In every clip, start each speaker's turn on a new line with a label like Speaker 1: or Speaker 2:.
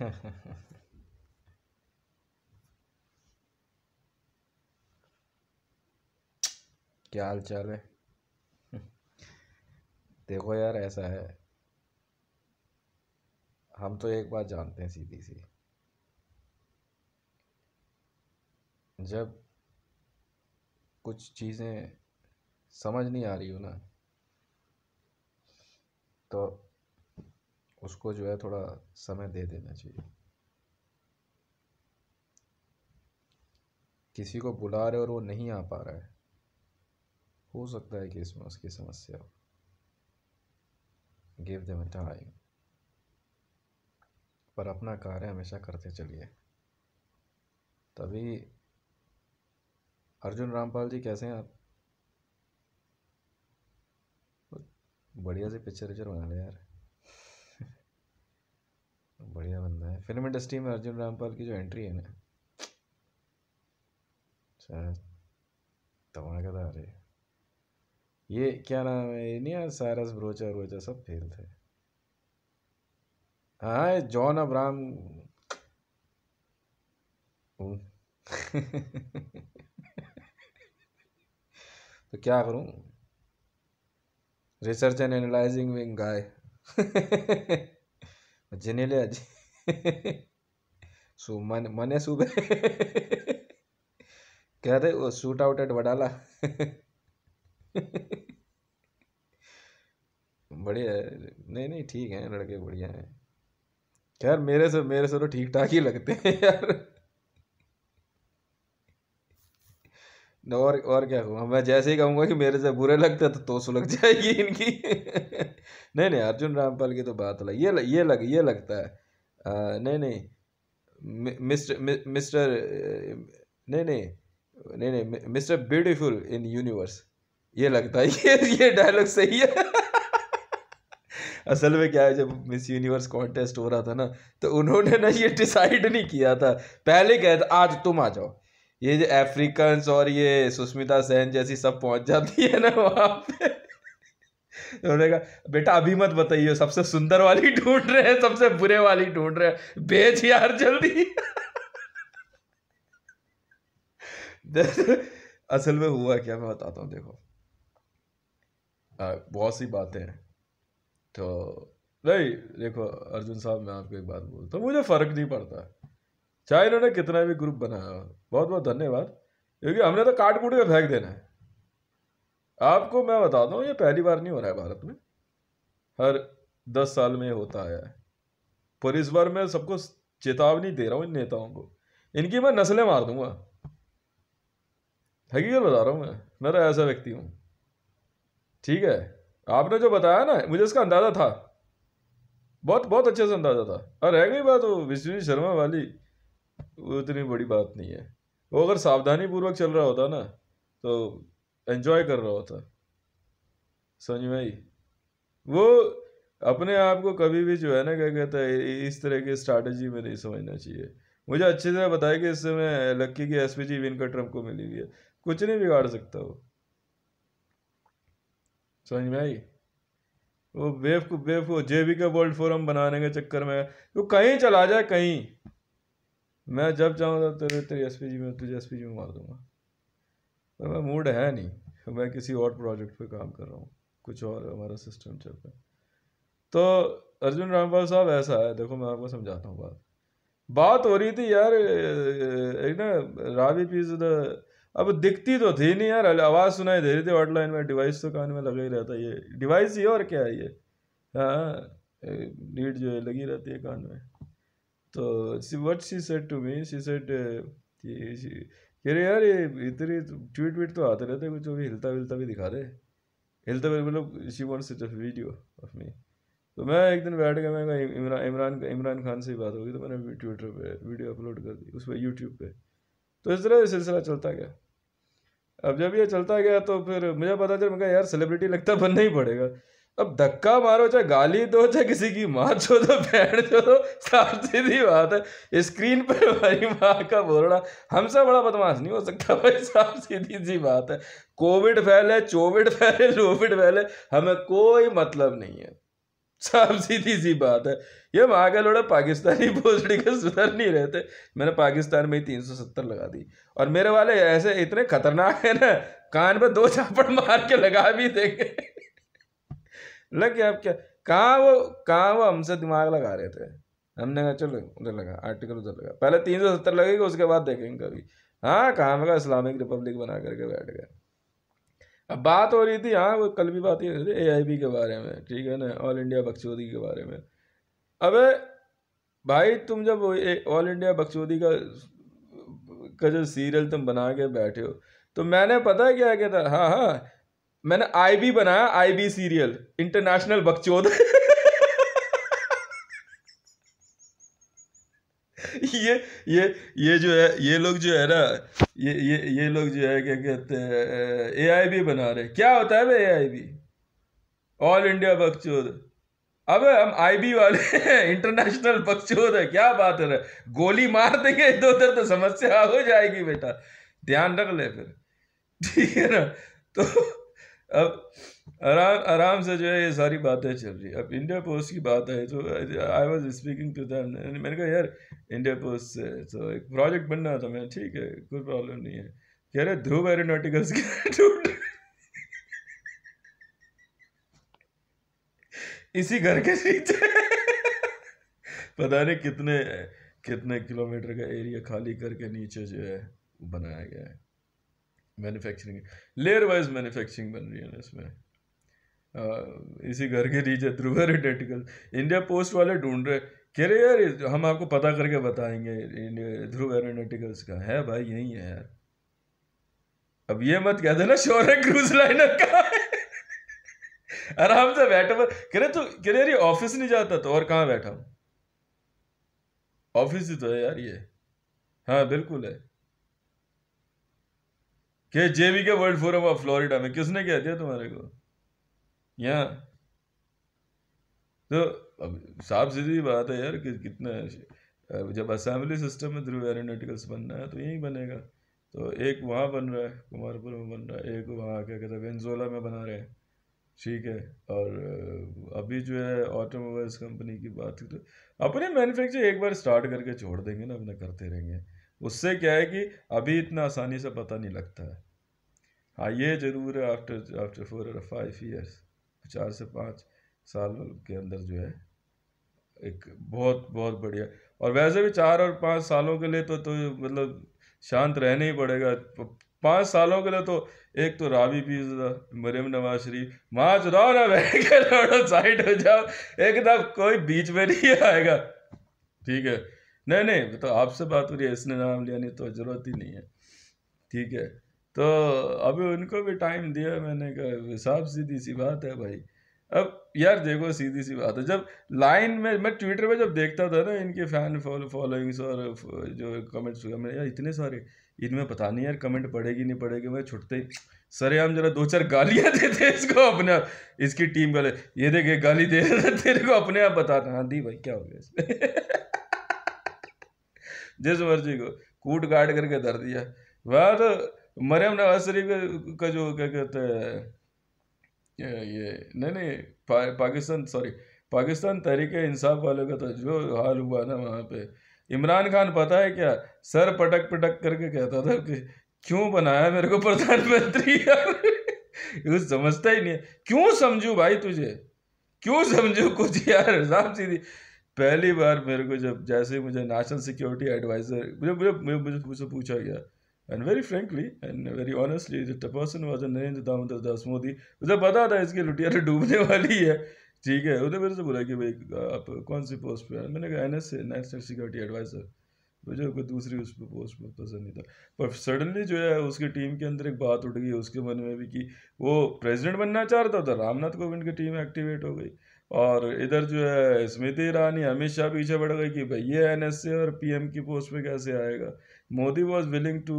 Speaker 1: क्या हाल चाल है देखो यार ऐसा है हम तो एक बात जानते हैं सीधी सी जब कुछ चीज़ें समझ नहीं आ रही हो ना तो उसको जो है थोड़ा समय दे देना चाहिए किसी को बुला रहे और वो नहीं आ पा रहा है हो सकता है कि इसमें उसकी समस्या हो गिव देम टाइम पर अपना कार्य हमेशा करते चलिए तभी अर्जुन रामपाल जी कैसे हैं आप बढ़िया से पिक्चर विक्चर बना ले यार बढ़िया बंदा है फिल्म इंडस्ट्री में अर्जुन रामपाल की जो एंट्री है ना सर अच्छा, धमाकेदार है ये क्या नाम है ये नहीं यार सारस ब्रोचा ब्रोचा सब फेल थे हाँ ये जॉन अब्राम हम्म। तो क्या करूँ research and analysing wing guy જેને લે शू મને મને शू कह रहे वो शूट आउट एट वडाला बढ़िया है नहीं नहीं ठीक है लड़के बढ़िया है यार मेरे से मेरे से तो ठीक ठाक ही लगते हैं यार और और क्या कहूँगा मैं जैसे ही कहूँगा कि मेरे से बुरे लगते तो तो सुलग जाएगी इनकी नहीं नहीं अर्जुन रामपाल की तो बात अलग ये ये लग ये लगता है नहीं नहीं मिस्टर मिस्टर नहीं नहीं नहीं नहीं मिस्टर ब्यूटीफुल इन यूनिवर्स ये लगता है ये ये डायलॉग सही है असल में क्या है जब मिस यूनिवर्स कॉन्टेस्ट हो रहा था ना तो उन्होंने ना ये डिसाइड नहीं किया था पहले कहे था आज तुम आ जाओ ये जो अफ्रीकन्स और ये सुष्मिता सेन जैसी सब पहुंच जाती है ना वहाँ पे उन्होंने कहा बेटा अभी मत बताइए सबसे सुंदर वाली ढूंढ रहे हैं सबसे बुरे वाली ढूंढ रहे हैं बेच यार जल्दी असल में हुआ क्या मैं बताता हूँ देखो बहुत सी बातें हैं तो नहीं देखो अर्जुन साहब मैं आपको एक बात बोलता हूँ मुझे फ़र्क नहीं पड़ता चाहे इन्होंने कितना भी ग्रुप बनाया बहुत बहुत धन्यवाद क्योंकि हमने तो काट कूट के फेंक देना है आपको मैं बता दूं ये पहली बार नहीं हो रहा है भारत में हर दस साल में होता आया है पर इस बार मैं सबको चेतावनी दे रहा हूँ इन नेताओं को इनकी मैं नस्लें मार दूंगा हकीकत बता रहा हूँ मैं मैं तो ऐसा व्यक्ति हूँ ठीक है आपने जो बताया ना मुझे इसका अंदाज़ा था बहुत बहुत अच्छे से अंदाज़ा था और रह गई बात वो विष्णु शर्मा वाली वो इतनी बड़ी बात नहीं है वो अगर सावधानी पूर्वक चल रहा होता ना तो एंजॉय कर रहा होता समझ में आई वो अपने आप को कभी भी जो है ना क्या कहता है इस तरह की स्ट्रैटेजी में नहीं समझना चाहिए मुझे अच्छी तरह बताया कि इस समय लक्की की एस जी विनकर ट्रम्प को मिली हुई है कुछ नहीं बिगाड़ सकता वो समझ में आई वो बेवकूफ बेवकूफ जेबी का वर्ल्ड फोरम बनाने के चक्कर में तो कहीं चला जाए कहीं मैं जब चाहूँगा तेरे तेरी एस में तुझे एस पी जी में मार दूंगा
Speaker 2: तो मैं मूड है
Speaker 1: नहीं मैं किसी और प्रोजेक्ट पे काम कर रहा हूँ कुछ और हमारा सिस्टम चल रहा है तो अर्जुन रामपाल साहब ऐसा है देखो मैं आपको समझाता हूँ बात बात हो रही थी यार एक ना रावी पीज अब दिखती तो थी नहीं यार आवाज़ सुनाई दे रही थी ऑटलाइन में डिवाइस तो कान में लगा ही रहता है ये डिवाइस ही और क्या है ये हाँ नीड जो है लगी रहती है कान में तो she what she said to me she said कह यार ये इतने ट्वीट वीट तो आते रहते कुछ तो भी हिलता विलता भी दिखा दे हिलता विल मतलब she want such video of me तो मैं एक दिन बैठ गया मैं इमरान इमरान इमरान खान से बात होगी तो मैंने ट्विटर पे वीडियो अपलोड कर दी उस पर यूट्यूब पे तो इस तरह सिलसिला चलता गया अब जब ये चलता गया तो फिर मुझे पता चल मैं यार सेलिब्रिटी लगता बनना ही पड़ेगा अब धक्का मारो चाहे गाली दो चाहे किसी की माँ छो दो बहन छो दो साफ सीधी बात है स्क्रीन पर हमारी माँ का बोलना हमसे बड़ा बदमाश नहीं हो सकता भाई साफ सीधी सी बात है कोविड फैले चोविड फैले लोविड फैले हमें कोई मतलब नहीं है साफ सीधी सी बात है ये माँ का लोड़ा पाकिस्तानी भोसड़ी का सुधर नहीं रहते मैंने पाकिस्तान में ही तीन सौ सत्तर लगा दी और मेरे वाले ऐसे इतने खतरनाक है ना कान पर दो चापड़ मार के लगा भी देंगे लग गया अब क्या कहाँ वो कहाँ वो हमसे दिमाग लगा रहे थे हमने कहा चलो उधर लगा आर्टिकल उधर लगा पहले तीन सौ सत्तर लगेगा उसके बाद देखेंगे कभी हाँ कहाँ मैं इस्लामिक रिपब्लिक बना करके बैठ गए अब बात हो रही थी हाँ वो कल भी बात ही ए आई बी के बारे में ठीक है ना ऑल इंडिया बक्सोदी के बारे में अबे भाई तुम जब ऑल इंडिया बक्सोदी का का जो सीरियल तुम बना के बैठे हो तो मैंने पता है क्या कहता हाँ हाँ मैंने आई बी बनाया आई बी सीरियल इंटरनेशनल बकचोद ये ये ये जो है ये लोग जो है ना ये ये ये लोग जो है क्या कहते हैं ए आई बी बना रहे क्या होता है भाई A I B all India बकचोद अब हम आई बी वाले इंटरनेशनल बकचोद है क्या बात है गोली मार देंगे इधर उधर तो समस्या हो जाएगी बेटा ध्यान रख ले फिर ठीक है ना तो अब आराम आराम से जो है ये सारी बातें चल रही अब इंडिया पोस्ट की बात है तो I was speaking to them मैंने कहा यार इंडिया पोस्ट से तो एक प्रोजेक्ट बनना था मैं ठीक है कोई प्रॉब्लम नहीं है कह रहे ध्रुव एरोनोटिकल्स के इसी घर के नीचे पता नहीं कितने कितने किलोमीटर का एरिया खाली करके नीचे जो है बनाया गया है मैन्युफैक्चरिंग लेयर वाइज मैन्युफैक्चरिंग बन रही है ना इसमें आ, इसी घर के नीचे ध्रुव आइडेंटिकल इंडिया पोस्ट वाले ढूंढ रहे कह रहे यार हम आपको पता करके बताएंगे ध्रुव एरोनेटिकल्स का है भाई यही है यार अब ये मत कह देना शोर है क्रूज लाइनर का आराम से बैठे पर कह रहे तू कह रहे यार ऑफिस नहीं जाता तो और कहाँ बैठा हूँ ऑफिस ही तो है यार ये हाँ बिल्कुल है के जेबी के वर्ल्ड फोरम ऑफ फ्लोरिडा में किसने कह दिया तुम्हारे को यहाँ तो अब साफ सीधी बात है यार कि कितना जब असेंबली सिस्टम में ध्रुव एरोनोटिकल्स बनना है तो यहीं बनेगा तो एक वहाँ बन रहा है कुमारपुर में बन रहा है एक वहाँ क्या कहते हैं वेंजोला में बना रहे हैं ठीक है और अभी जो है ऑटोमोबाइल्स कंपनी की बात तो अपने मैन्युफैक्चर एक बार स्टार्ट करके छोड़ देंगे ना अपने करते रहेंगे उससे क्या है कि अभी इतना आसानी से पता नहीं लगता है हाँ ये ज़रूर है आफ्टर आफ्टर फोर और फाइव ईयर्स चार से पाँच साल के अंदर जो है एक बहुत बहुत बढ़िया और वैसे भी चार और पाँच सालों के लिए तो तो मतलब शांत रहना ही पड़ेगा पाँच सालों के लिए तो एक तो रावी पी मरियम नवाज शरीफ माँ चुनाव ना बैठ साइड हो जाओ एकदम कोई बीच में नहीं आएगा ठीक है नहीं नहीं तो आपसे बात हो रही है इसने नाम लिया नहीं तो जरूरत ही नहीं है ठीक है तो अभी उनको भी टाइम दिया मैंने कहा हिसाब सीधी सी बात है भाई अब यार देखो सीधी सी बात है जब लाइन में मैं ट्विटर पे जब देखता था ना इनके फैन फॉलोइंग्स और जो कमेंट्स हुए मैंने यार इतने सारे इनमें पता नहीं यार कमेंट पड़ेगी नहीं पड़ेगी मैं छुटते ही सरे हम जरा दो चार गालियाँ देते इसको अपने आप इसकी टीम का ये देखे गाली दे तेरे को अपने आप बताते हाँ दी भाई क्या हो गया इसमें जिस मर्जी को कूट काट करके धर दिया वह तो मरियम नवाज शरीफ का जो क्या कहते हैं ये नहीं नहीं पा, पाकिस्तान सॉरी पाकिस्तान तहरीक इंसाफ वालों का तो जो हाल हुआ ना वहाँ पे इमरान खान पता है क्या सर पटक पटक करके कहता था कि क्यों बनाया मेरे को प्रधानमंत्री यार समझता ही नहीं है क्यों समझू भाई तुझे क्यों समझू कुछ यार साफ सीधी पहली बार मेरे को जब जैसे मुझे नेशनल सिक्योरिटी एडवाइजर मुझे मुझे मुझे मुझे मुझसे पूछा गया and very frankly and very honestly the person was Narendra Damodar Das Modi मुझे पता था इसकी लुटिया तो डूबने वाली है ठीक है उन्होंने मेरे से बोला कि भाई आप कौन सी पोस्ट पर मैंने कहा N S A national security adviser मुझे कोई दूसरी उस पर पोस्ट पर पसंद नहीं था पर सडनली जो है उसकी टीम के अंदर एक बात उठ गई उसके मन में भी कि वो प्रेसिडेंट बनना चाहता था रामनाथ कोविंद की टीम एक्टिवेट हो गई और इधर जो है स्मृति ईरानी हमेशा पीछे बढ़ गई कि भाई ये एन और पीएम की पोस्ट में कैसे आएगा मोदी वॉज विलिंग टू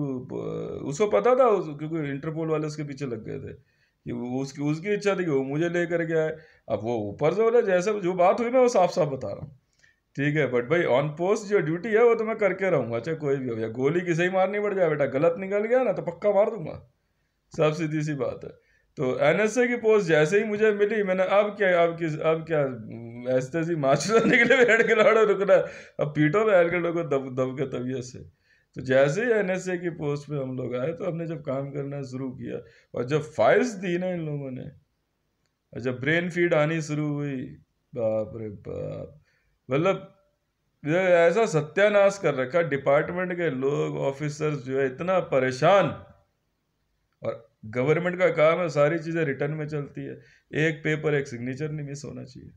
Speaker 1: उसको पता था उस, क्योंकि इंटरपोल वाले उसके पीछे लग गए थे कि उसकी उसकी इच्छा थी कि वो मुझे लेकर के आए अब वो ऊपर से बोला जैसे जो बात हुई मैं वो साफ साफ बता रहा हूँ ठीक है बट भाई ऑन पोस्ट जो ड्यूटी है वो तो मैं करके रहूँगा चाहे कोई भी हो या गोली किसे ही मारनी पड़ जाए बेटा गलत निकल गया ना तो पक्का मार दूंगा सब सीधी सी बात है तो ए की पोस्ट जैसे ही मुझे मिली मैंने अब क्या अब किस अब क्या ऐसे ऐसी मास्टर निकले बैठ के लड़ो रुकना अब पीटो में के लोगों दब दब के तबीयत से तो जैसे ही ए की पोस्ट पे हम लोग आए तो हमने जब काम करना शुरू किया और जब फाइल्स दी ना इन लोगों ने और जब ब्रेन फीड आनी शुरू हुई बाप रे बाप मतलब ऐसा सत्यानाश कर रखा डिपार्टमेंट के लोग ऑफिसर्स जो है इतना परेशान गवर्नमेंट का काम है सारी चीज़ें रिटर्न में चलती है एक पेपर एक सिग्नेचर नहीं मिस होना चाहिए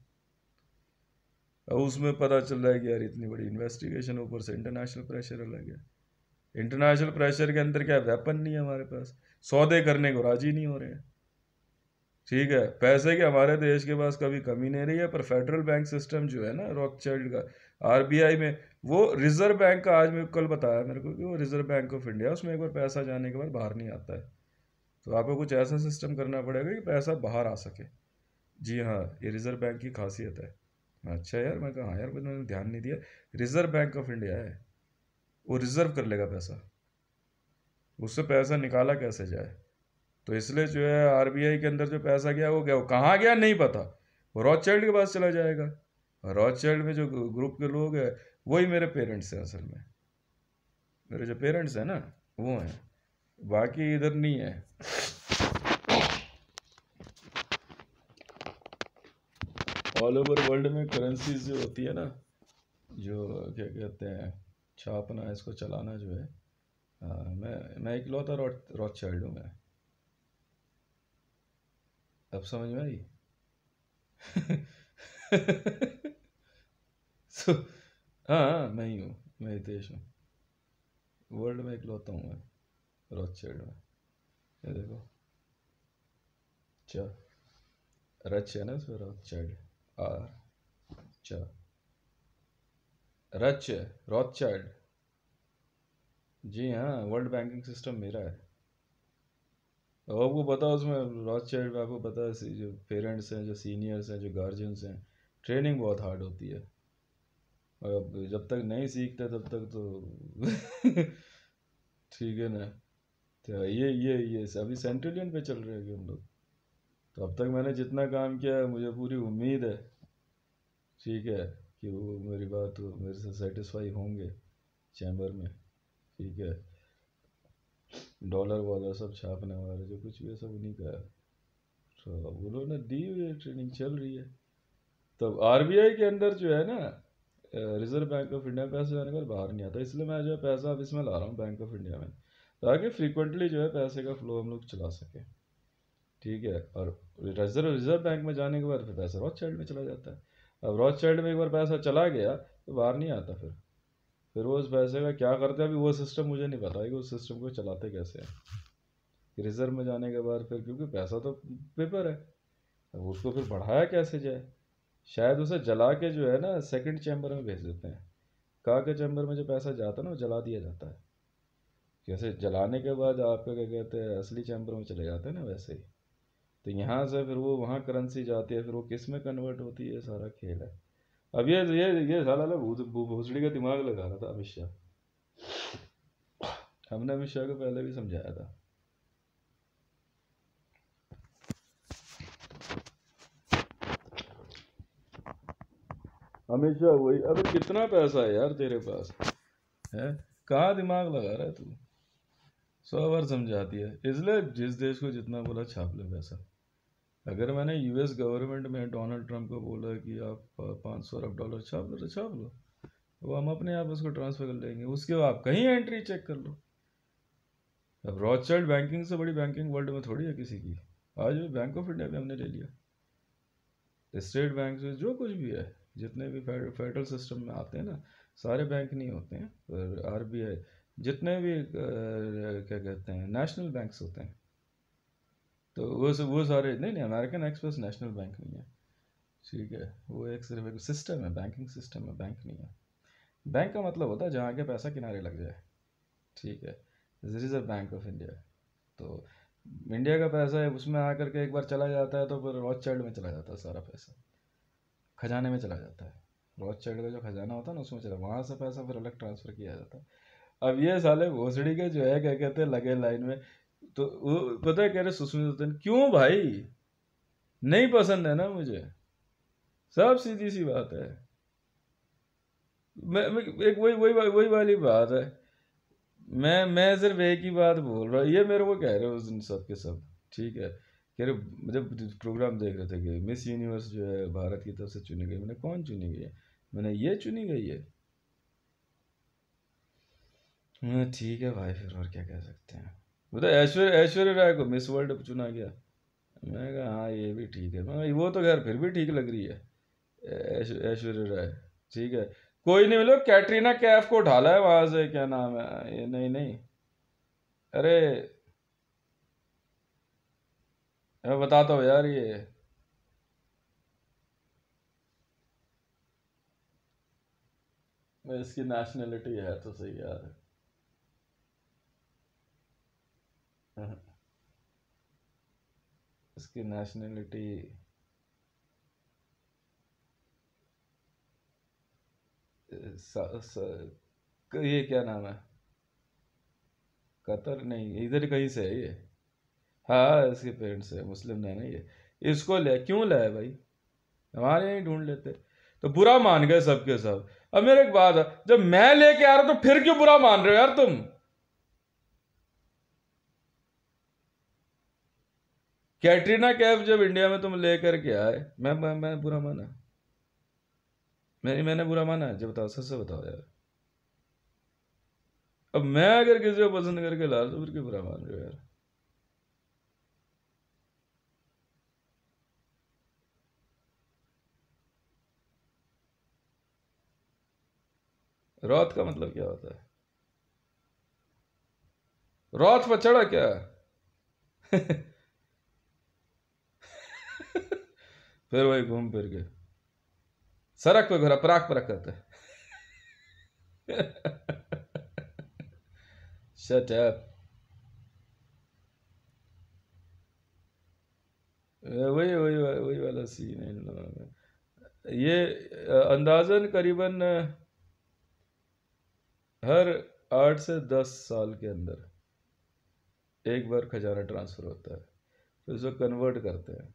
Speaker 1: अब उसमें पता चल रहा है कि यार इतनी बड़ी इन्वेस्टिगेशन ऊपर से इंटरनेशनल प्रेशर अलग है इंटरनेशनल प्रेशर के अंदर क्या वेपन नहीं है हमारे पास सौदे करने को राजी नहीं हो रहे हैं ठीक है पैसे के हमारे देश के पास कभी कमी नहीं रही है पर फेडरल बैंक सिस्टम जो है ना रॉक चाइल्ड का आर में वो रिजर्व बैंक का आज मैं कल बताया मेरे को कि वो रिजर्व बैंक ऑफ इंडिया उसमें एक बार पैसा जाने के बाद बाहर नहीं आता है तो आपको कुछ ऐसा सिस्टम करना पड़ेगा कि पैसा बाहर आ सके जी हाँ ये रिज़र्व बैंक की खासियत है अच्छा यार मैं कहा हाँ यार मैंने ध्यान नहीं दिया रिज़र्व बैंक ऑफ इंडिया है वो रिज़र्व कर लेगा पैसा उससे पैसा निकाला कैसे जाए तो इसलिए जो है आर के अंदर जो पैसा गया वो गया वो कहाँ गया नहीं पता वो रॉचचाइल्ड के पास चला जाएगा रॉचचाइल्ड में जो ग्रुप के लोग हैं वही मेरे पेरेंट्स हैं असल में मेरे जो पेरेंट्स हैं ना वो हैं बाकी इधर नहीं है ऑल ओवर वर्ल्ड में करेंसीज जो होती है ना जो क्या कहते हैं छापना इसको चलाना जो है आ, मैं मैं इकलौता रॉड रॉड चाइल्ड हूँ मैं अब समझ में आई हाँ, हाँ मैं ही हूँ मैं हितेश हूँ वर्ल्ड में इकलौता हूँ मैं लेफ्ट साइड में ये देखो चार रच है ना इसमें रच साइड आर चार रच रॉथ चाइल्ड जी हाँ वर्ल्ड बैंकिंग सिस्टम मेरा है और आपको पता है उसमें रॉथ चाइल्ड में आपको पता है जो पेरेंट्स हैं जो सीनियर्स हैं जो गार्जियंस हैं ट्रेनिंग बहुत हार्ड होती है और जब तक नहीं सीखते तब तक तो ठीक है ना तो ये ये ये अभी सेंट्रिलियन पे चल रहे हैं हम लोग तो अब तक मैंने जितना काम किया है मुझे पूरी उम्मीद है ठीक है कि वो मेरी बात मेरे से सेटिस्फाई होंगे चैम्बर में ठीक है डॉलर वॉलर सब छापने वाले जो कुछ भी है सब उन्हीं का है तो वो लोग दी हुई ट्रेनिंग चल रही है तब तो आर के अंदर जो है ना रिजर्व बैंक ऑफ इंडिया पैसे आने के बाहर नहीं आता इसलिए मैं जो पैसा अब इसमें ला रहा हूँ बैंक ऑफ इंडिया में ताकि फ्रीक्वेंटली जो है पैसे का फ्लो हम लोग चला सकें ठीक है और रिजर्व रिजर्व बैंक में जाने के बाद फिर पैसा रॉथ चाइल्ड में चला जाता है अब रॉथ चाइल्ड में एक बार पैसा चला गया तो बाहर नहीं आता फिर फिर वो उस पैसे का क्या करते हैं अभी वो सिस्टम मुझे नहीं पता है कि उस सिस्टम को चलाते कैसे हैं रिजर्व में जाने के बाद फिर क्योंकि पैसा तो पेपर है अब उसको फिर बढ़ाया कैसे जाए शायद उसे जला के जो है ना सेकंड चैम्बर में भेज देते हैं का के चैम्बर में जो पैसा जाता है ना वो जला दिया जाता है जैसे जलाने के बाद आपका क्या कहते हैं असली चैम्बर में चले जाते हैं ना वैसे ही तो यहाँ से फिर वो वहाँ करेंसी जाती है फिर वो किस में कन्वर्ट होती है सारा खेल है अब ये ये ये साला ना भूसड़ी का दिमाग लगा रहा था अमित शाह हमने अमित शाह को पहले भी समझाया था हमेशा वही अब कितना पैसा है यार तेरे पास है कहाँ दिमाग लगा रहा है तू सौ बार समझाती है इसलिए जिस देश को जितना बोला छाप ले वैसा अगर मैंने यूएस गवर्नमेंट में डोनाल्ड ट्रंप को बोला कि आप पाँच सौ अरब डॉलर छाप लो तो छाप लो वो हम अपने आप उसको ट्रांसफ़र कर लेंगे उसके बाद कहीं एंट्री चेक कर लो अब रॉचर्ड बैंकिंग से बड़ी बैंकिंग वर्ल्ड में थोड़ी है किसी की आज भी बैंक ऑफ इंडिया भी हमने ले लिया स्टेट बैंक से जो कुछ भी है जितने भी फेडरल सिस्टम में आते हैं ना सारे बैंक नहीं होते हैं आर बी आई जितने भी क्या कहते हैं नेशनल बैंक्स होते हैं तो वो वो सारे नहीं नहीं अमेरिकन एक्सप्रेस नेशनल बैंक नहीं है ठीक है वो एक सिर्फ एक सिस्टम है बैंकिंग सिस्टम है बैंक नहीं है बैंक का मतलब होता है जहाँ के पैसा किनारे लग जाए ठीक है रिजर्व बैंक ऑफ इंडिया तो इंडिया का पैसा है उसमें आकर के एक बार चला जाता है तो फिर रॉच चाइल्ड में चला जाता है सारा पैसा खजाने में चला जाता है रॉच चाइल्ड का जो खजाना होता है ना उसमें चला वहाँ से पैसा फिर अलग ट्रांसफ़र किया जाता है अब ये साले भोसड़ी के जो है क्या कहते हैं लगे लाइन में तो वो पता है कह रहे सुष्मित क्यों भाई नहीं पसंद है ना मुझे सब सीधी सी बात है मैं, मैं एक वही वही वही वाली बात है मैं मैं सिर्फ एक ही बात बोल रहा हूँ ये मेरे को कह रहे हो उस दिन सब के सब ठीक है कह रहे जब प्रोग्राम देख रहे थे कि मिस यूनिवर्स जो है भारत की तरफ से चुनी गई मैंने कौन चुनी गई है मैंने ये चुनी गई है हम्म, ठीक है भाई फिर और क्या कह सकते हैं बताओ ऐश्वर्य ऐश्वर्य राय को मिस वर्ल्ड चुना गया मैं कहा हाँ ये भी ठीक है मैं वो तो खैर फिर भी ठीक लग रही है ऐश्वर्य राय ठीक है कोई नहीं मिलो कैटरीना कैफ को ढाला है वहाँ से क्या नाम है ये नहीं नहीं अरे मैं बताता हूँ यार ये इसकी नेशनैलिटी है तो सही यार इसकी नेशनलिटी ये क्या नाम है कतर नहीं इधर कहीं से है ये हाँ इसके पेरेंट्स है मुस्लिम है ना ये इसको ले क्यों लाए भाई हमारे यहीं ढूंढ लेते तो बुरा मान गए सबके सब अब मेरे एक बात है जब मैं लेके आ रहा तो फिर क्यों बुरा मान रहे हो यार तुम कैटरीना कैफ जब इंडिया में तुम लेकर के आए मैं मैं, मैं बुरा माना मैंने मैंने बुरा माना है जब बताओ सच से बताओ यार अब मैं अगर किसी को पसंद करके ला तो फिर क्यों बुरा मान रहे हो यार रौत का मतलब क्या होता है रौत पर चढ़ा क्या फिर वही घूम फिर गए सड़क पे घोड़ा पराक पराक करते शट अप वही वही वही वाला सीन है ये अंदाजन करीबन हर आठ से दस साल के अंदर एक बार खजाना ट्रांसफ़र होता है तो इसको कन्वर्ट करते हैं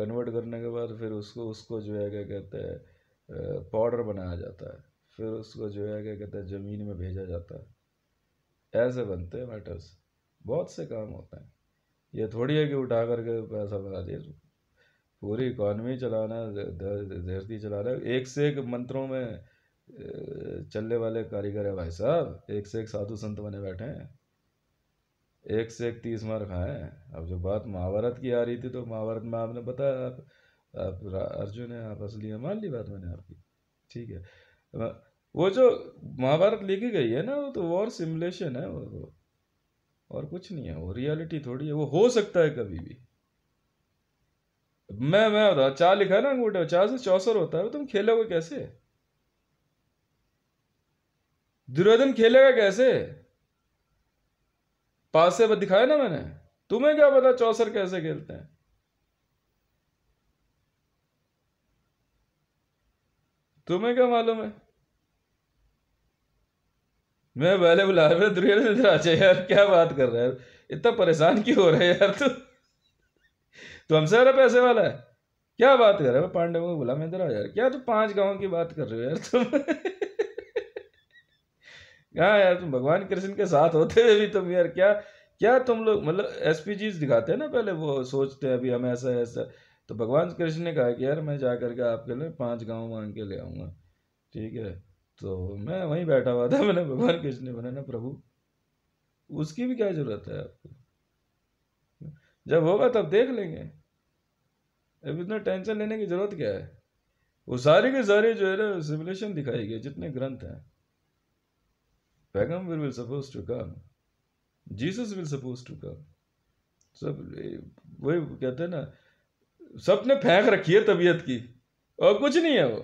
Speaker 1: कन्वर्ट करने के बाद फिर उसको उसको जो है क्या कहते हैं पाउडर बनाया जाता है फिर उसको जो है क्या कहते हैं ज़मीन में भेजा जाता है ऐसे बनते हैं मैटर्स बहुत से काम होते हैं ये थोड़ी है कि उठा करके पैसा बना दिया पूरी इकॉनमी चलाना धरती चलाना एक से एक मंत्रों में चलने वाले कारीगर है भाई साहब एक से एक साधु संत बने बैठे हैं एक से एक तीस मार आए अब जो बात महाभारत की आ रही थी तो महाभारत में आपने बताया आप, आप अर्जुन है आप असली है मान ली बात मैंने आपकी ठीक है वो जो महाभारत लिखी गई है ना वो तो वॉर सिमुलेशन है वो तो और कुछ नहीं है वो रियलिटी थोड़ी है वो हो सकता है कभी भी मैं मैं बता चार लिखा ना अंगूठे चार से चौसर होता है तुम खेलोगे कैसे दुर्योधन खेलेगा कैसे पास से दिखाया ना मैंने तुम्हें क्या पता चौसर कैसे खेलते हैं तुम्हें क्या मालूम है मैं पहले बुला रहा दुर्गेंद्र राजा यार क्या बात कर रहा है इतना परेशान क्यों हो रहा है यार तू तो हमसे अरे पैसे वाला है क्या बात कर रहा है पांडव को बुला मैं इधर आ यार क्या तू पांच गांव की बात कर रहे हो यार तुम हाँ यार तुम भगवान कृष्ण के साथ होते हुए भी तुम यार क्या क्या तुम लोग मतलब एस दिखाते हैं ना पहले वो सोचते हैं अभी हम ऐसा ऐसा तो भगवान कृष्ण ने कहा कि यार मैं जा करके आपके लिए पांच गांव मांग के ले आऊँगा ठीक है तो मैं वहीं बैठा हुआ था मैंने भगवान कृष्ण ने ना प्रभु उसकी भी क्या जरूरत है आपको जब होगा तब देख लेंगे अब इतना टेंशन लेने की जरूरत क्या है वो सारी के सारे जो है ना सिमुलेशन दिखाई गई जितने ग्रंथ हैं पैगम्बर will suppose to come Jesus will suppose to come सब वही कहते हैं ना सब ने फेंक रखी है तबीयत की और कुछ नहीं है वो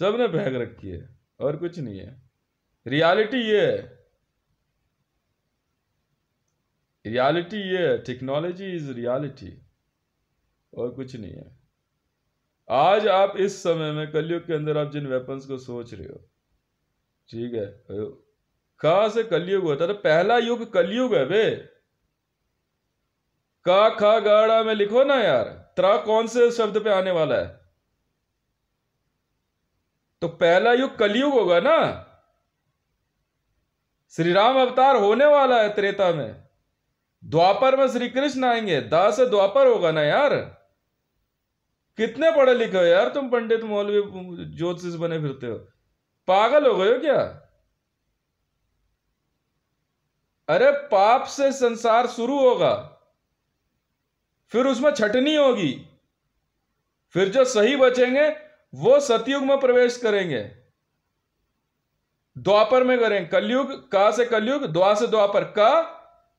Speaker 1: सब ने फेंक रखी है और कुछ नहीं है रियलिटी ये है रियलिटी ये है टेक्नोलॉजी इज रियलिटी और कुछ नहीं है आज आप इस समय में कलयुग के अंदर आप जिन वेपन्स को सोच रहे हो ठीक है खा से कलयुग होता है तो पहला युग कलयुग है बे का खा गाड़ा में लिखो ना यार त्रा कौन से शब्द पे आने वाला है तो पहला युग कलयुग होगा ना श्री राम अवतार होने वाला है त्रेता में द्वापर में श्री कृष्ण आएंगे दा से द्वापर होगा ना यार कितने पढ़े लिखे हो यार तुम पंडित मौलवी ज्योतिष बने फिरते हो पागल हो गए हो क्या अरे पाप से संसार शुरू होगा फिर उसमें छटनी होगी फिर जो सही बचेंगे वो सतयुग में प्रवेश करेंगे द्वापर में करेंगे कलयुग का से कलयुग द्वा से द्वापर का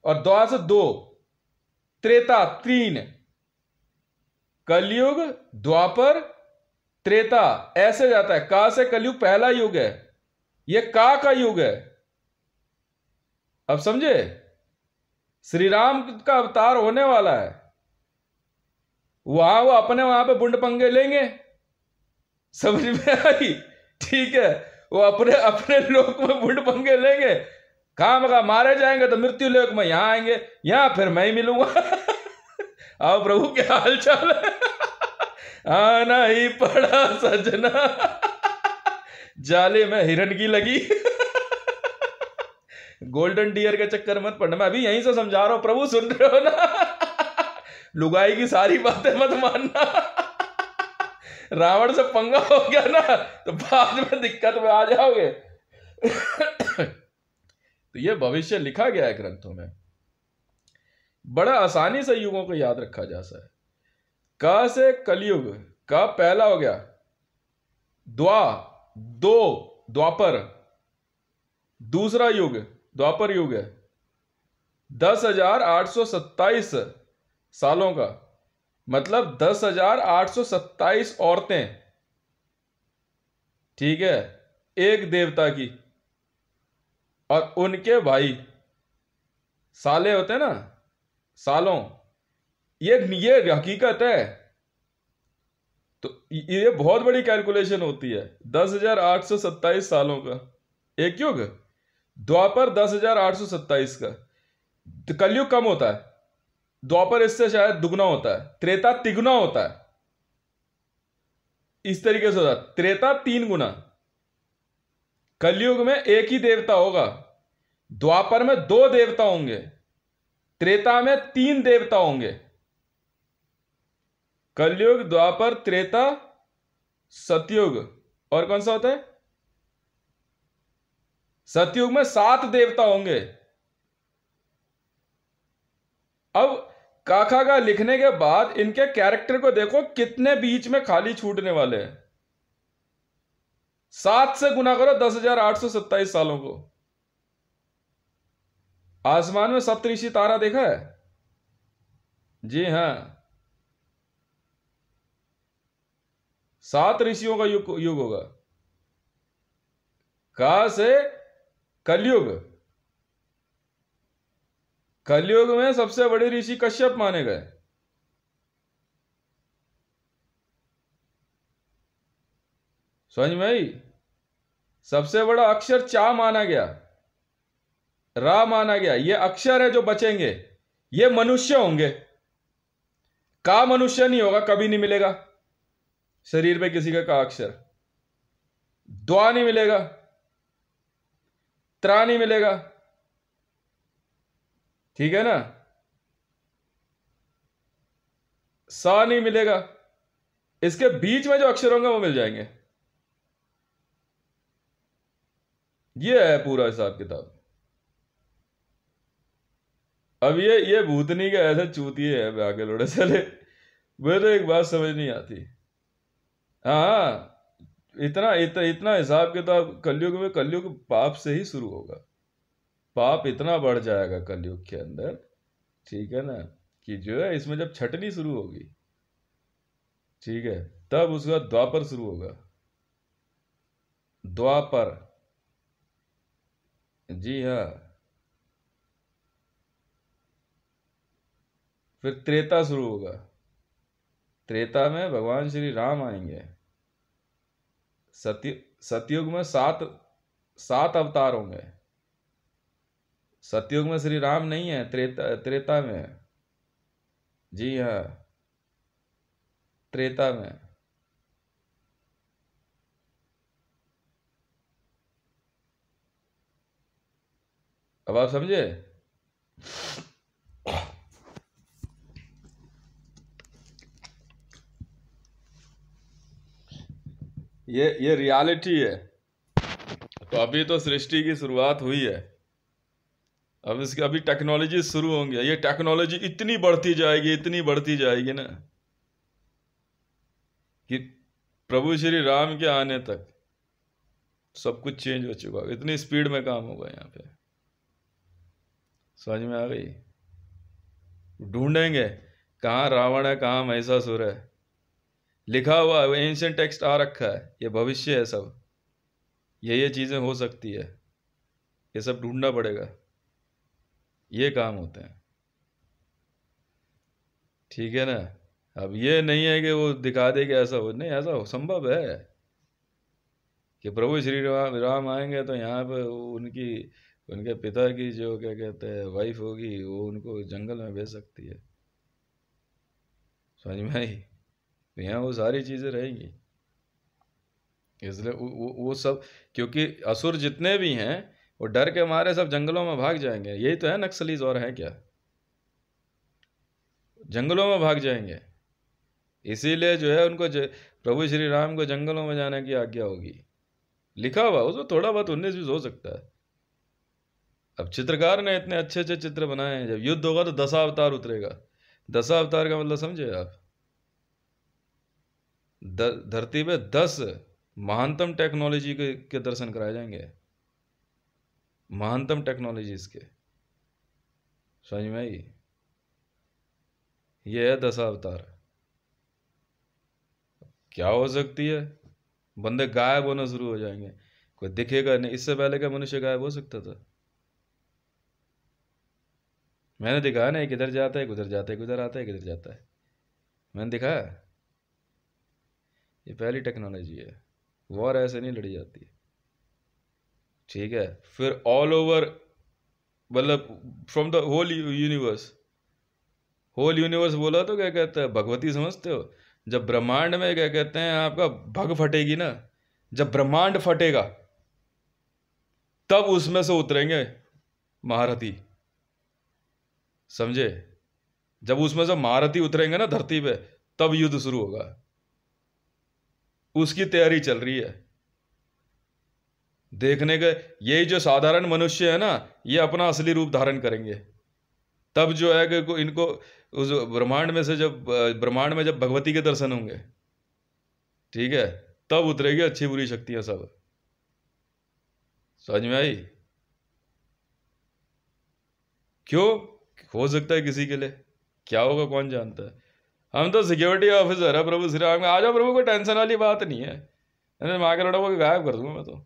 Speaker 1: और द्वा से दो त्रेता तीन कलयुग द्वापर त्रेता ऐसे जाता है का से कलयुग पहला युग है यह का का युग है अब समझे श्री राम का अवतार होने वाला है वहां वो अपने वहां पे बुंड पंगे लेंगे समझ में आई ठीक है वो अपने अपने लोक में बुंड पंगे लेंगे काम का मारे जाएंगे तो मृत्यु लोक में यहां आएंगे यहां फिर मैं ही मिलूंगा आओ प्रभु क्या हाल चाल है आना ही पड़ा सजना जाले में हिरण की लगी गोल्डन डियर के चक्कर मत पड़ना मैं अभी यहीं से समझा रहा हूं प्रभु सुन रहे हो ना लुगाई की सारी बातें मत मानना रावण से पंगा हो गया ना तो बाद में दिक्कत में आ जाओगे तो ये भविष्य लिखा गया है ग्रंथों में बड़ा आसानी से युगों को याद रखा जा सकता है क से कलयुग क पहला हो गया द्वा दो द्वापर दूसरा युग द्वापर युग है दस हजार आठ सौ सत्ताईस सालों का मतलब दस हजार आठ सौ सत्ताईस औरतें ठीक है एक देवता की और उनके भाई साले होते हैं ना सालों ये ये हकीकत है तो ये बहुत बड़ी कैलकुलेशन होती है दस हजार आठ सौ सत्ताईस सालों का एक युग द्वापर दस हजार आठ सौ सत्ताईस का तो कलयुग कम होता है द्वापर इससे शायद दुगना होता है त्रेता तिगुना होता है इस तरीके से होता है त्रेता तीन गुना कलयुग में एक ही देवता होगा द्वापर में दो देवता होंगे त्रेता में तीन देवता होंगे कलयुग द्वापर त्रेता सतयुग और कौन सा होता है सतयुग में सात देवता होंगे अब काका का लिखने के बाद इनके कैरेक्टर को देखो कितने बीच में खाली छूटने वाले हैं सात से गुना करो दस हजार आठ सौ सत्ताईस सालों को आसमान में सप्तऋषि तारा देखा है जी हाँ सात ऋषियों का युग युग होगा कहा से कलयुग कलयुग में सबसे बड़े ऋषि कश्यप माने गए समझ में आई सबसे बड़ा अक्षर चा माना गया रा माना गया ये अक्षर है जो बचेंगे ये मनुष्य होंगे का मनुष्य नहीं होगा कभी नहीं मिलेगा शरीर पे किसी का अक्षर द्वा नहीं मिलेगा त्रा नहीं मिलेगा ठीक है ना सा नहीं मिलेगा इसके बीच में जो अक्षर होंगे वो मिल जाएंगे ये है पूरा हिसाब किताब अब ये ये भूतनी का ऐसे चूतिए है आगे लोड़े चले मुझे तो एक बात समझ नहीं आती हाँ इतना इत, इतना हिसाब किताब कलयुग में कलयुग पाप से ही शुरू होगा पाप इतना बढ़ जाएगा कलयुग के अंदर ठीक है ना कि जो है इसमें जब छटनी शुरू होगी ठीक है तब उसका द्वापर शुरू होगा द्वापर जी हाँ फिर त्रेता शुरू होगा त्रेता में भगवान श्री राम आएंगे सत्य सतयुग में सात सात अवतार होंगे सतयुग में श्री राम नहीं है त्रेता त्रेता में जी हाँ त्रेता में अब आप समझे ये ये रियलिटी है तो अभी तो सृष्टि की शुरुआत हुई है अब इसके अभी टेक्नोलॉजी शुरू होंगी ये टेक्नोलॉजी इतनी बढ़ती जाएगी इतनी बढ़ती जाएगी ना कि प्रभु श्री राम के आने तक सब कुछ चेंज हो चुका है इतनी स्पीड में काम होगा यहाँ पे समझ में आ गई ढूंढेंगे कहाँ रावण है कहाँ महिषासुर है लिखा हुआ है वो एंशियन टेक्स्ट आ रखा है ये भविष्य है सब ये ये चीज़ें हो सकती है ये सब ढूंढना पड़ेगा ये काम होते हैं ठीक है ना अब ये नहीं है कि वो दिखा दे कि ऐसा हो नहीं ऐसा हो संभव है कि प्रभु श्री राम राम आएंगे तो यहाँ पर उनकी उनके पिता की जो क्या कहते हैं वाइफ होगी वो उनको जंगल में भेज सकती है समझ में आई तो यहाँ वो सारी चीज़ें रहेंगी इसलिए वो वो सब क्योंकि असुर जितने भी हैं वो डर के मारे सब जंगलों में भाग जाएंगे यही तो है नक्सलीज और है क्या जंगलों में भाग जाएंगे इसीलिए जो है उनको प्रभु श्री राम को जंगलों में जाने की आज्ञा होगी लिखा हुआ उसमें थोड़ा बहुत उन्नीस भी हो सकता है अब चित्रकार ने इतने अच्छे अच्छे चित्र बनाए हैं जब युद्ध होगा तो दशावतार उतरेगा दशावतार का मतलब समझे आप धरती पे दस महानतम टेक्नोलॉजी के, के दर्शन कराए जाएंगे महानतम टेक्नोलॉजीज के समझ में आई ये है अवतार क्या हो सकती है बंदे गायब होना शुरू हो जाएंगे कोई दिखेगा नहीं इससे पहले क्या मनुष्य गायब हो सकता था मैंने दिखाया ना एक इधर जाता है एक उधर जाता है एक उधर आता है एक इधर जाता है मैंने दिखाया ये पहली टेक्नोलॉजी है वॉर ऐसे नहीं लड़ी जाती ठीक है फिर ऑल ओवर मतलब from the whole universe whole universe बोला तो क्या कहते हैं भगवती समझते हो जब ब्रह्मांड में क्या कहते हैं आपका भग फटेगी ना जब ब्रह्मांड फटेगा तब उसमें से उतरेंगे महारथी समझे जब उसमें से महारथी उतरेंगे ना धरती पे तब युद्ध शुरू होगा उसकी तैयारी चल रही है देखने के यही जो साधारण मनुष्य है ना ये अपना असली रूप धारण करेंगे तब जो है कि इनको उस ब्रह्मांड में से जब ब्रह्मांड में जब भगवती के दर्शन होंगे ठीक है तब उतरेगी अच्छी बुरी शक्तियां सब समझ में आई क्यों हो सकता है किसी के लिए क्या होगा कौन जानता है हम तो सिक्योरिटी ऑफिसर है प्रभु श्री राम आ जाओ प्रभु कोई टेंशन वाली बात नहीं है अरे माँ के लौटा को गायब कर दूंगा मैं तो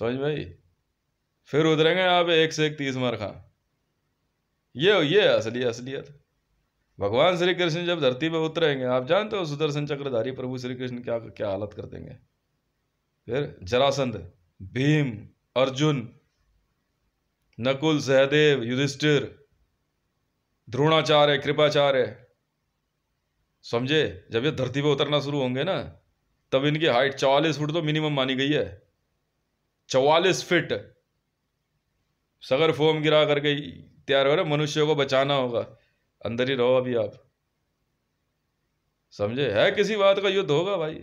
Speaker 1: समझ भाई फिर उतरेंगे यहाँ पे एक से एक तीस मार खां ये हो ये असली असलियत भगवान श्री कृष्ण जब धरती पर उतरेंगे आप जानते हो सुदर्शन चक्रधारी प्रभु श्री कृष्ण क्या क्या हालत कर देंगे फिर जरासंध भीम अर्जुन नकुल सहदेव युधिष्ठिर द्रोणाचार्य कृपाचार्य समझे जब ये धरती पे उतरना शुरू होंगे ना तब इनकी हाइट चवालीस फुट तो मिनिमम मानी गई है चवालीस फिट सगर फोम गिरा करके तैयार हो रहे मनुष्य को बचाना होगा अंदर ही रहो अभी आप समझे है किसी बात का युद्ध होगा भाई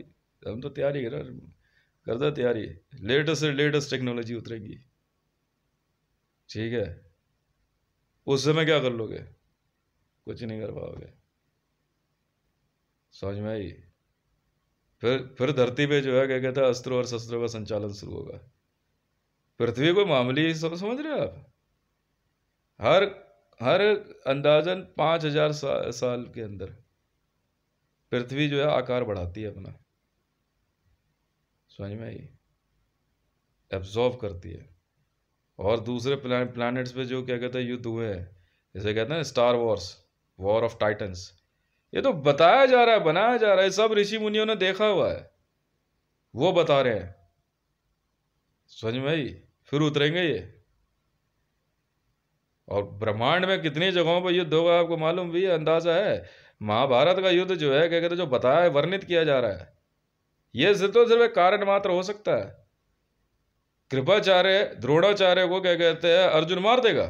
Speaker 1: हम तो तैयारी कर दो तैयारी लेटेस्ट से लेटेस्ट टेक्नोलॉजी उतरेगी ठीक है उस समय क्या कर लोगे कुछ नहीं कर पाओगे समझ में आई फिर फिर धरती पे जो है क्या कहते हैं अस्त्रों और शस्त्रों का संचालन शुरू होगा पृथ्वी को मामूली सब समझ रहे हो आप हर हर अंदाजन पाँच हजार सा, साल के अंदर पृथ्वी जो है आकार बढ़ाती है अपना समझ में आई एब्जॉर्व करती है और दूसरे प्लान प्लानट्स पे जो क्या कहते हैं युद्ध हुए हैं जैसे कहते हैं Star Wars war of Titans ये तो बताया जा रहा है बनाया जा रहा है सब ऋषि मुनियों ने देखा हुआ है वो बता रहे हैं समझ में आई फिर उतरेंगे ये और ब्रह्मांड में कितनी जगहों पर युद्ध होगा आपको मालूम भी अंदाजा है महाभारत का युद्ध जो है क्या कहते तो जो बताया है वर्णित किया जा रहा है ये तो सिर्फ कारण मात्र हो सकता है कृपाचार्य द्रोणाचार्य को क्या कहते हैं अर्जुन मार देगा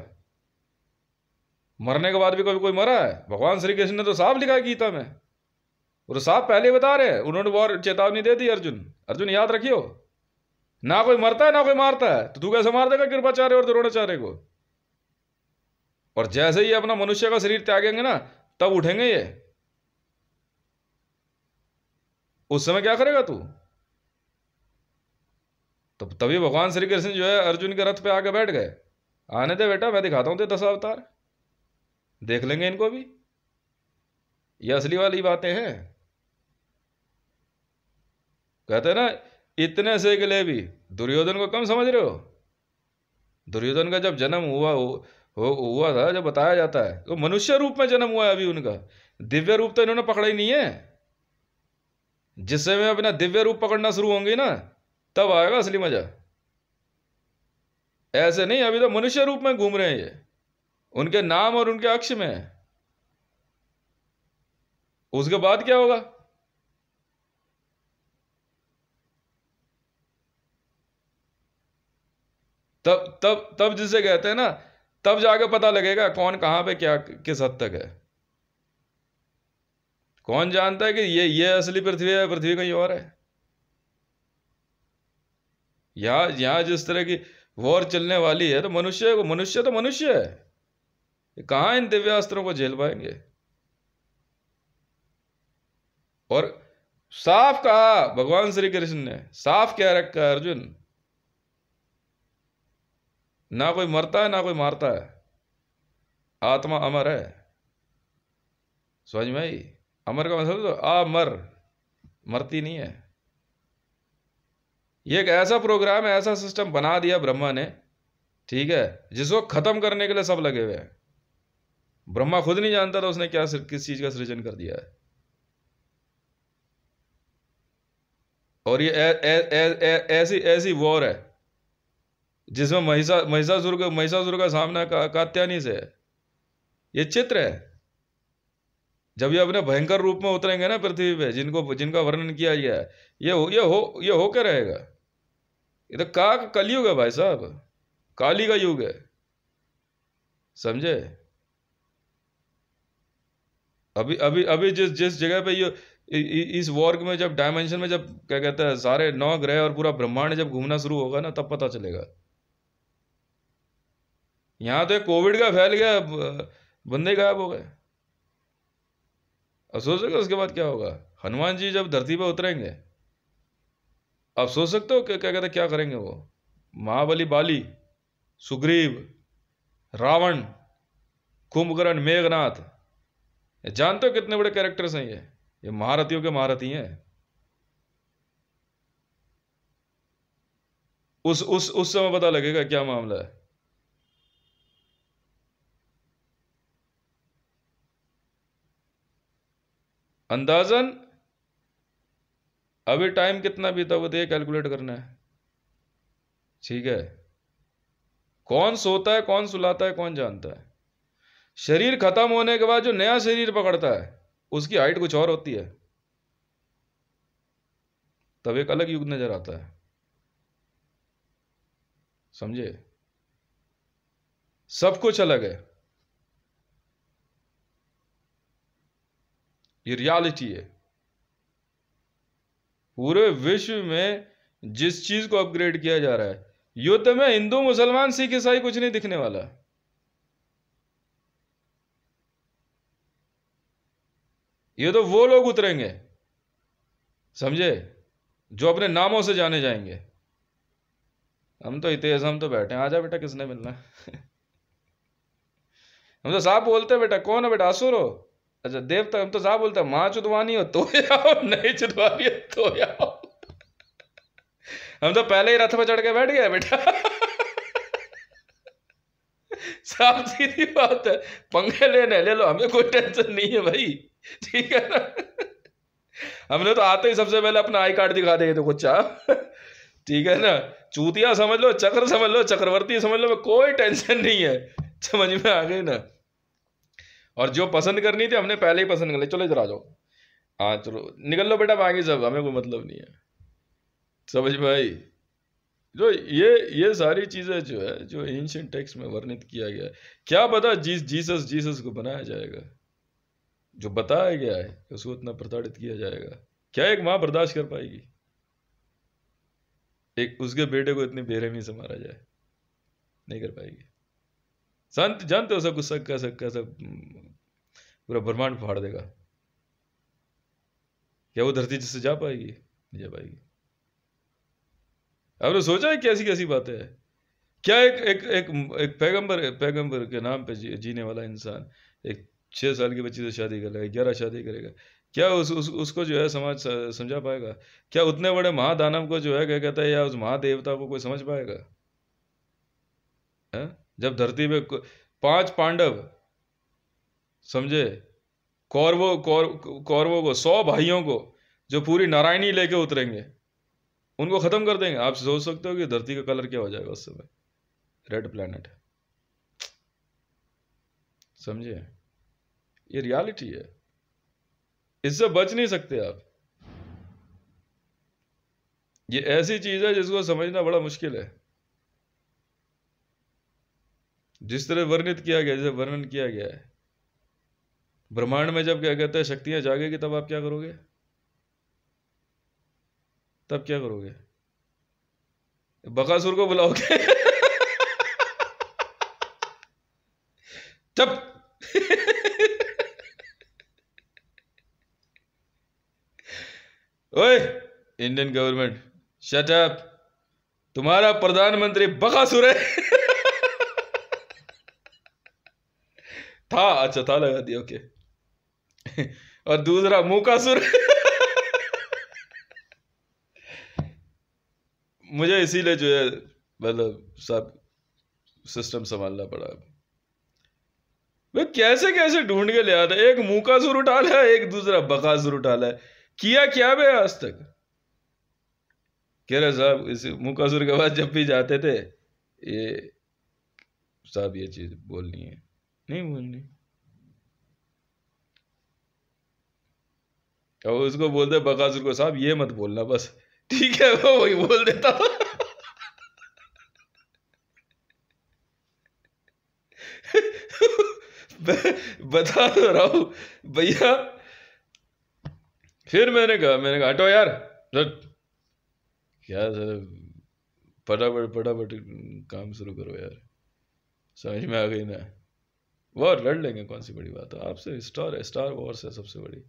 Speaker 1: मरने के बाद भी कभी कोई मरा है भगवान श्री कृष्ण ने तो साफ लिखा है गीता में और तो साफ पहले बता रहे हैं उन्होंने वो चेतावनी दे दी अर्जुन अर्जुन याद रखियो ना कोई मरता है ना कोई मारता है तो तू कैसे मार देगा कृपाचार्य और द्रोणाचार्य को और जैसे ही अपना मनुष्य का शरीर त्यागेंगे ना तब उठेंगे ये उस समय क्या करेगा तू तो तभी भगवान श्री कृष्ण जो है अर्जुन के रथ पे आके बैठ गए आने दे बेटा मैं दिखाता हूं तुझे दस अवतार देख लेंगे इनको भी ये असली वाली बातें हैं कहते हैं ना इतने से लिए भी दुर्योधन को कम समझ रहे हो दुर्योधन का जब जन्म हुआ हो, हुआ था जब बताया जाता है तो मनुष्य रूप में जन्म हुआ है अभी उनका दिव्य रूप तो इन्होंने पकड़ा ही नहीं है जिससे में अपना दिव्य रूप पकड़ना शुरू होंगे ना तब आएगा असली मजा ऐसे नहीं अभी तो मनुष्य रूप में घूम रहे हैं ये उनके नाम और उनके अक्ष में उसके बाद क्या होगा तब तब तब जिसे कहते हैं ना तब जाके पता लगेगा कौन कहां पे क्या किस हद तक है कौन जानता है कि ये ये असली पृथ्वी है पृथ्वी कहीं और है यहाँ यहां जिस तरह की वॉर चलने वाली है तो मनुष्य मनुष्य तो मनुष्य है कहा इन दिव्यास्त्रों को झेल पाएंगे और साफ कहा भगवान श्री कृष्ण ने साफ क्या रखा है अर्जुन ना कोई मरता है ना कोई मारता है आत्मा अमर है समझ में आई अमर का मतलब तो आ मर मरती नहीं है ये एक ऐसा प्रोग्राम है ऐसा सिस्टम बना दिया ब्रह्मा ने ठीक है जिसको खत्म करने के लिए सब लगे हुए हैं ब्रह्मा खुद नहीं जानता था उसने क्या किस चीज़ का सृजन कर दिया है और ये ऐसी ऐसी वॉर है जिसमें महिषा महिषासुर का महिषासुर का सामना का, कात्यानी से है ये चित्र है जब ये अपने भयंकर रूप में उतरेंगे ना पृथ्वी पे जिनको जिनका वर्णन किया गया है ये हो ये हो ये हो क्या रहेगा ये तो का कलयुग है भाई साहब काली का युग है समझे अभी अभी अभी जिस जिस जगह पे ये इस वर्ग में जब डायमेंशन में जब क्या कहते हैं सारे नौ ग्रह और पूरा ब्रह्मांड जब घूमना शुरू होगा ना तब पता चलेगा यहाँ तो कोविड का फैल गया बंदे गायब हो गए अब सोच सकते उसके बाद क्या होगा हनुमान जी जब धरती पर उतरेंगे अब सोच सकते हो क्या कहते क्या करेंगे वो महाबली बाली सुग्रीव रावण कुंभकर्ण मेघनाथ जानते हो कितने बड़े कैरेक्टर्स हैं ये ये महारथियों के महारथी हैं उस उस उस समय पता लगेगा क्या मामला है अंदाजन अभी टाइम कितना बीता वो दे कैलकुलेट करना है ठीक है कौन सोता है कौन सुलाता है कौन जानता है शरीर खत्म होने के बाद जो नया शरीर पकड़ता है उसकी हाइट कुछ और होती है तब एक अलग युग नजर आता है समझे सब कुछ अलग है ये रियलिटी है पूरे विश्व में जिस चीज को अपग्रेड किया जा रहा है युद्ध में हिंदू मुसलमान सिख ईसाई कुछ नहीं दिखने वाला है ये तो वो लोग उतरेंगे समझे जो अपने नामों से जाने जाएंगे हम तो इतिहास हम तो बैठे हैं आजा बेटा किसने मिलना हम तो साहब बोलते बेटा कौन है बेटा असुर हो अच्छा देवता हम तो साहब बोलते माँ चुदवानी हो तो आओ नहीं चुदवानी हो तो आओ हम तो पहले ही रथ पर चढ़ के बैठ गए बेटा साफ सीधी बात है पंखे लेने ले लो हमें कोई टेंशन नहीं है भाई ठीक है ना हमने तो आते ही सबसे पहले अपना आई कार्ड दिखा देंगे तो कुछ ठीक है ना चूतिया समझ लो चक्र समझ लो चक्रवर्ती समझ लो कोई टेंशन नहीं है समझ में आ गई ना और जो पसंद करनी थी हमने पहले ही पसंद कर लिया चलो इधर आ जाओ हाँ चलो निकल लो बेटा बाकी सब हमें कोई मतलब नहीं है समझ में जो ये ये सारी चीज़ें जो है जो एंशियंट टेक्स्ट में वर्णित किया गया है क्या पता जीस जीसस जीसस को बनाया जाएगा जो बताया गया है कि उसको इतना प्रताड़ित किया जाएगा क्या एक माँ बर्दाश्त कर पाएगी एक उसके बेटे को इतनी बेरहमी से मारा जाए नहीं कर पाएगी संत जानते हो सब कुछ सक सक्का हम्म, सब पूरा ब्रह्मांड फाड़ देगा क्या वो धरती जिससे जा पाएगी नहीं जा पाएगी आपने सोचा है कैसी कैसी बातें हैं क्या एक एक एक एक पैगंबर पैगंबर के नाम पे जी, जीने वाला इंसान एक छः साल की बच्ची से तो शादी कर लेगा ग्यारह शादी करेगा क्या उस, उस उसको जो है समाज समझा पाएगा क्या उतने बड़े महादानव को जो है क्या कहता है या उस महादेवता को कोई समझ पाएगा है जब धरती पे पांच पांडव समझे कौरवों कौर कौरवों को सौ भाइयों को जो पूरी नारायणी लेके उतरेंगे उनको ख़त्म कर देंगे आप सोच सकते हो कि धरती का कलर क्या हो जाएगा उस समय रेड प्लैनेट समझे ये रियलिटी है इससे बच नहीं सकते आप ये ऐसी चीज है जिसको समझना बड़ा मुश्किल है जिस तरह वर्णित किया गया जैसे वर्णन किया गया है ब्रह्मांड में जब क्या कहते हैं शक्तियां जागेगी तब आप क्या करोगे तब क्या करोगे बकासुर को बुलाओगे तब ओए इंडियन गवर्नमेंट शट अप तुम्हारा प्रधानमंत्री बकासुर है था अच्छा था लगा दिया ओके और दूसरा मुकासुर मुझे इसीलिए जो है मतलब सब सिस्टम संभालना पड़ा वे कैसे कैसे ढूंढ के ले आता एक मुंह का सुर उठा लिया एक दूसरा बकासुर उठा है किया क्या बे आज तक कह रहे साहब इस मुकासुर के पास जब भी जाते थे ये साहब ये चीज़ बोलनी है नहीं बोलनी अब उसको बोलते बकासुर को साहब ये मत बोलना बस ठीक है वो वही बोल देता बता बता तो रहा हूं भैया फिर मैंने कहा मैंने कहा हटो यार तो क्या फटाफट फटाफट काम शुरू करो यार समझ में आ गई ना वॉर लड़ लेंगे कौन सी बड़ी बात है आपसे स्टार स्टार वॉर्स है सबसे बड़ी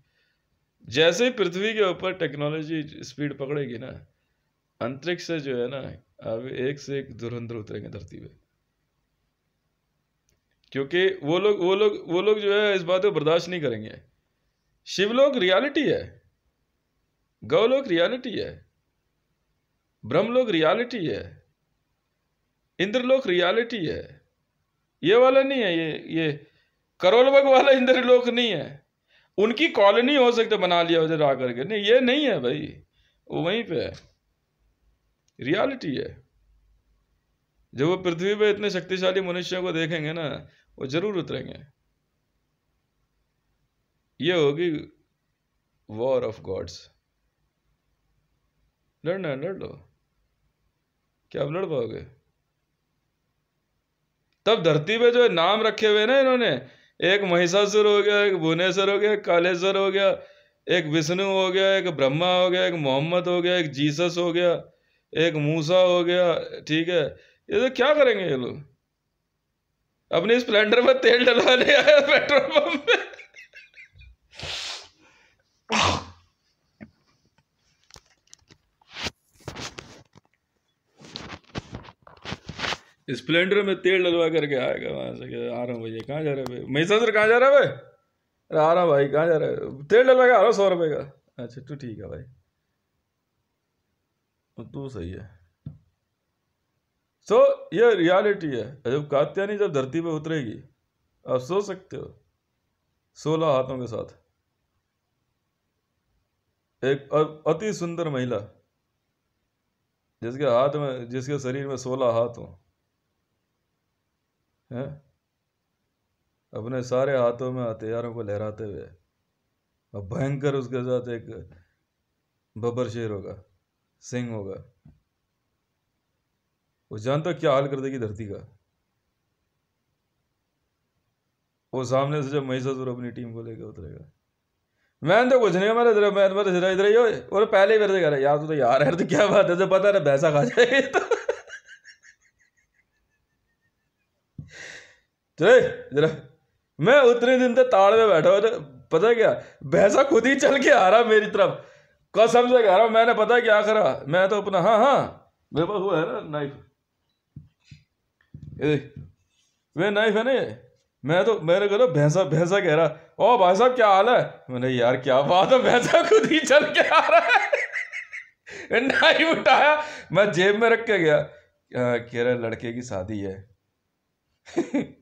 Speaker 1: जैसे ही पृथ्वी के ऊपर टेक्नोलॉजी स्पीड पकड़ेगी ना अंतरिक्ष से जो है ना अब एक से एक धुरंधर उतरेंगे धरती पे क्योंकि वो लोग वो लोग वो लोग जो है इस बात को बर्दाश्त नहीं करेंगे शिवलोक रियलिटी है गौलोक रियलिटी है ब्रह्मलोक रियलिटी है इंद्रलोक रियलिटी है ये वाला नहीं है ये ये करोलबग वाला इंद्रलोक नहीं है उनकी कॉलोनी हो सकता बना लिया उधर आकर के नहीं ये नहीं है भाई वो वहीं पे है रियलिटी है जब वो पृथ्वी पे इतने शक्तिशाली मनुष्यों को देखेंगे ना वो जरूर उतरेंगे ये होगी वॉर ऑफ गॉड्स लड़ना है लड़ लो क्या आप लड़ पाओगे तब धरती पे जो नाम रखे हुए ना इन्होंने एक महिषासुर हो गया एक भुवनेश्वर हो गया एक कालेश्वर हो गया एक विष्णु हो गया एक ब्रह्मा हो गया एक मोहम्मद हो गया एक जीसस हो गया एक मूसा हो गया ठीक है ये तो क्या करेंगे ये लोग अपने स्प्लेंडर में तेल डलवाने आया पेट्रोल पंप में स्प्लेंडर में तेल डलवा करके आएगा वहाँ से आ रहा हूँ भैया कहाँ जा रहे भाई महिषा सर कहाँ जा रहा है भाई अरे आ रहा भाई कहाँ जा रहा है तेल डलवा के आ रहा हूँ सौ रुपये का अच्छा तू तो ठीक है भाई तू तो सही है सो so, ये रियलिटी है जब कात्यानी जब धरती पे उतरेगी आप सोच सकते हो सोलह हाथों के साथ एक अति सुंदर महिला जिसके हाथ में जिसके शरीर में सोलह हाथ हों हैं अपने सारे हाथों में हथियारों को लहराते हुए और भयंकर उसके साथ एक बबर शेर होगा सिंह होगा वो जानता क्या हाल कर देगी धरती का वो सामने से जब महिषासुर अपनी टीम को लेकर उतरेगा मैंने तो कुछ नहीं मेरे इधर मैं इधर ही हो और पहले ही मेरे से कह रहे यार तू तो यार है तो क्या बात है तो पता है ना भैंसा खा जाएगी तो चले जरा मैं उतने दिन तक ताड़ में बैठा हुआ पता क्या भैंसा खुद ही चल के आ रहा मेरी तरफ कसम से कह रहा मैंने पता क्या करा मैं तो अपना हाँ हाँ मेरे पास वो है ना नाइफ ये देख वे नाइफ है ना मैं तो मैंने कहा भैंसा भैंसा कह रहा ओ भाई साहब क्या हाल है मैंने यार क्या बात है भैंसा खुद ही चल के आ रहा है नाइफ उठाया मैं जेब में रख के गया कह रहा लड़के की शादी है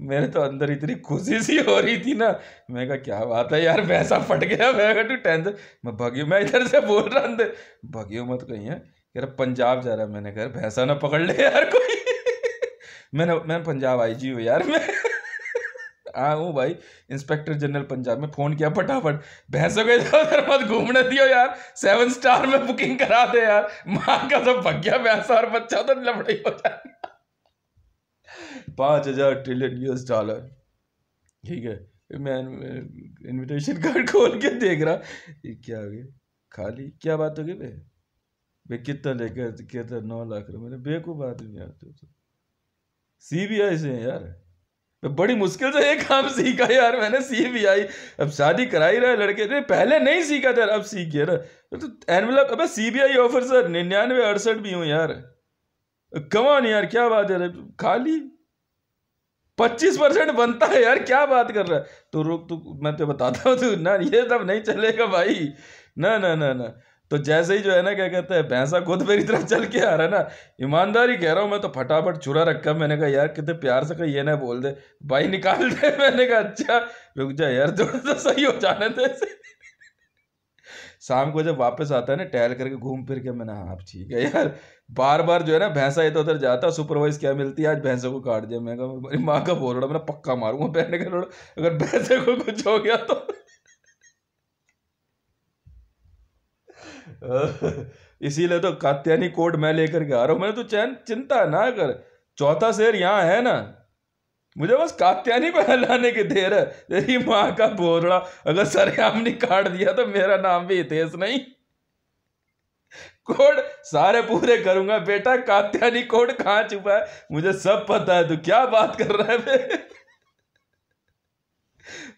Speaker 1: मेरे तो अंदर इतनी खुशी सी हो रही थी ना मैं कहा क्या बात है यार पैसा फट गया मैं कहा तू टेंशन मैं भगियो मैं इधर से बोल रहा अंदर भगियो मत कहीं है हाँ। यार पंजाब जा रहा मैंने कहा भैंसा ना पकड़ ले यार कोई मैंने मैं पंजाब आई जी हूँ यार मैं हाँ हूँ भाई इंस्पेक्टर जनरल पंजाब में फ़ोन किया फटाफट भैंसों के उधर मत घूमने दियो यार सेवन स्टार में बुकिंग करा दे यार माँ का सब तो भग गया भैंसा और बच्चा तो लफड़ी हो जाएगी पाँच हज़ार ट्रिलियन यूएस डॉलर ठीक है मैं इनविटेशन कार्ड खोल के देख रहा ये क्या हो गया खाली क्या बात होगी भाई भाई कितना लेकर कितना नौ लाख रुपये मैंने बेकूफ नहीं यार तू तो सी बी आई से है यार मैं बड़ी मुश्किल से ये काम सीखा यार मैंने सी बी आई अब शादी करा ही रहा लड़के ने पहले नहीं सीखा था अब सीख गया ना तो एनवलप अब सी बी आई ऑफिसर निन्यानवे अड़सठ भी हूँ यार कमान यार क्या बात है खाली पच्चीस परसेंट बनता है यार क्या बात कर रहा है तो रुक तू मैं तो बताता हूँ तू ना ये सब नहीं चलेगा भाई ना ना ना ना तो जैसे ही जो है ना क्या कहते हैं भैंसा खुद मेरी तरफ चल के आ रहा है ना ईमानदारी कह रहा हूँ मैं तो फटाफट चुरा रखा मैंने कहा यार कितने प्यार से कहा ये ना बोल दे भाई निकाल दे मैंने कहा अच्छा रुक जा यार थोड़ा सा सही हो जाने दे शाम को जब वापस आता है ना टहल करके घूम फिर के मैंने आप हाँ, ठीक है यार बार बार जो है ना भैंसा इधर उधर जाता है सुपरवाइज क्या मिलती है आज भैंसों को काट दिया मैं मेरी माँ का बोल रहा मैं पक्का मारूंगा बहने का रोड अगर भैंसे को कुछ हो गया तो इसीलिए तो कात्यानी कोड मैं लेकर के आ रहा हूं मैंने तो चैन चिंता ना कर चौथा शेर यहाँ है ना मुझे बस कात्यानी को हलाने की देर है तेरी माँ का बोरड़ा अगर सरेआम नहीं काट दिया तो मेरा नाम भी इतिहास नहीं कोड सारे पूरे करूंगा बेटा कात्यानी कोड कहाँ छुपा है मुझे सब पता है तू क्या बात कर रहा है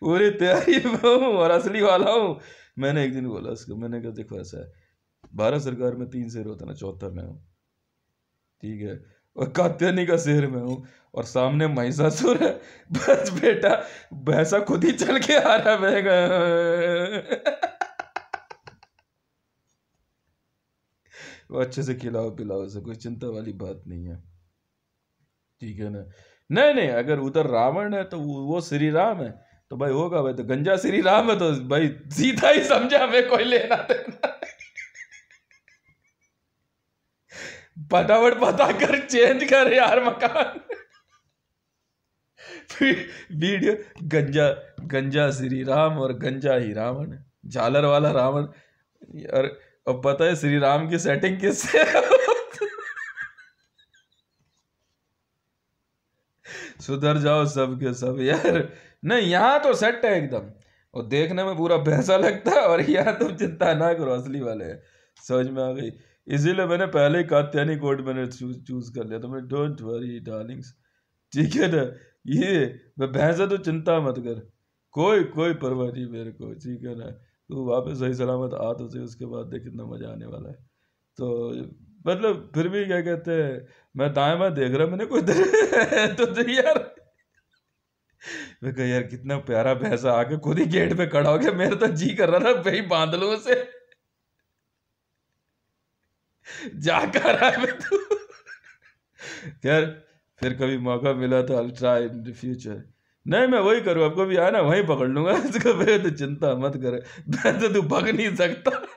Speaker 1: पूरी तैयारी में हूँ और असली वाला हूँ मैंने एक दिन बोला उसको मैंने कहा देखो ऐसा है भारत सरकार में तीन से होता ना चौथा मैं हूँ ठीक है और कात्यानी का शहर में हूँ और सामने महिषासुर है बस बेटा भैंसा खुद ही चल के आ रहा है वो अच्छे से खिलाओ पिलाओ से कोई चिंता वाली बात नहीं है ठीक है ना नहीं नहीं अगर उधर रावण है तो वो श्री राम है तो भाई होगा भाई तो गंजा श्री राम है तो भाई सीधा ही समझा मैं कोई लेना देना पटावट पता कर चेंज कर यार मकान वीडियो गंजा गंजा श्री राम और गंजा ही रावण झालर वाला रावण और अब पता है श्री राम की सेटिंग किससे सुधर जाओ सब के सब यार नहीं यहाँ तो सेट है एकदम और देखने में पूरा पैसा लगता है और यहाँ तुम चिंता ना करो असली वाले समझ में आ गई इसीलिए मैंने पहले ही कात्यानी कोड मैंने चूज कर लिया तो मैं डोंट वरी डार्लिंग्स ठीक है ना ये मैं भैंस तो चिंता मत कर कोई कोई परवाह नहीं मेरे को ठीक है ना तू वापस सही सलामत आ तो से उसके बाद देख कितना मज़ा आने वाला है तो मतलब फिर भी क्या कहते हैं मैं दाएं बाएं देख रहा मैंने कुछ तो, तो यार मैं कह यार कितना प्यारा भैंसा आके खुद ही गेट पे खड़ा हो गया मेरा तो जी कर रहा था भाई बांध लो उसे जा कर तो। फिर कभी मौका मिला तो I try in the future नहीं मैं वही करूँ आपको भी आना वहीं पकड़ लूंगा इसको तो चिंता मत करे तो तू भग नहीं सकता